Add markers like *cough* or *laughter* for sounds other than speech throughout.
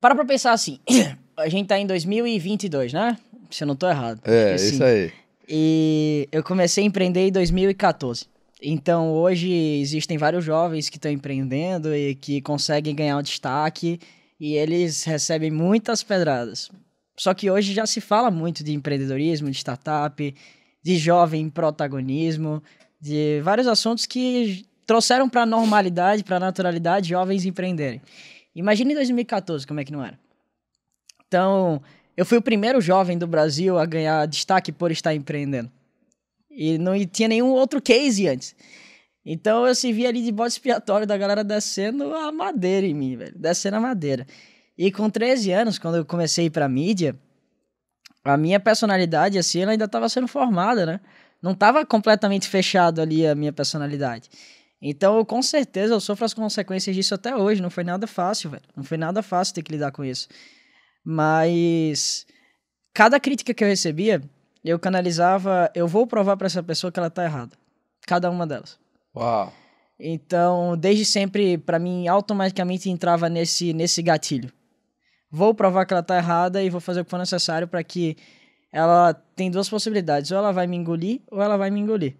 Para pra pensar assim, *clears throat* a gente tá em 2022, né? Se eu não tô errado. É, isso assim, aí. E eu comecei a empreender em 2014. Então hoje existem vários jovens que estão empreendendo e que conseguem ganhar um destaque e eles recebem muitas pedradas. Só que hoje já se fala muito de empreendedorismo, de startup, de jovem protagonismo, de vários assuntos que trouxeram para a normalidade, para a naturalidade, jovens empreenderem. Imagina em 2014 como é que não era. Então, eu fui o primeiro jovem do Brasil a ganhar destaque por estar empreendendo. E não tinha nenhum outro case antes. Então eu se via ali de bode expiatório da galera descendo a madeira em mim, velho. Descendo a madeira. E com 13 anos, quando eu comecei a ir mídia, a minha personalidade, assim, ela ainda estava sendo formada, né? Não estava completamente fechado ali a minha personalidade. Então, eu, com certeza, eu sofro as consequências disso até hoje. Não foi nada fácil, velho. Não foi nada fácil ter que lidar com isso. Mas cada crítica que eu recebia, eu canalizava, eu vou provar para essa pessoa que ela tá errada. Cada uma delas. Uau. Então, desde sempre, para mim, automaticamente entrava nesse, nesse gatilho. Vou provar que ela tá errada e vou fazer o que for necessário para que ela tem duas possibilidades, ou ela vai me engolir ou ela vai me engolir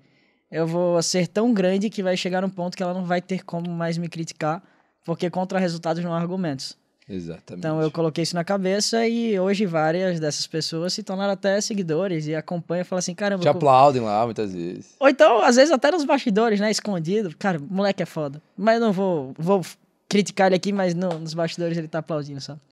eu vou ser tão grande que vai chegar num ponto que ela não vai ter como mais me criticar, porque contra resultados não há argumentos. Exatamente. Então eu coloquei isso na cabeça e hoje várias dessas pessoas se tornaram até seguidores e acompanham e falam assim: caramba. Te como... aplaudem lá muitas vezes. Ou então, às vezes, até nos bastidores, né? Escondido. Cara, moleque é foda. Mas não vou, vou criticar ele aqui, mas não, nos bastidores ele tá aplaudindo, só.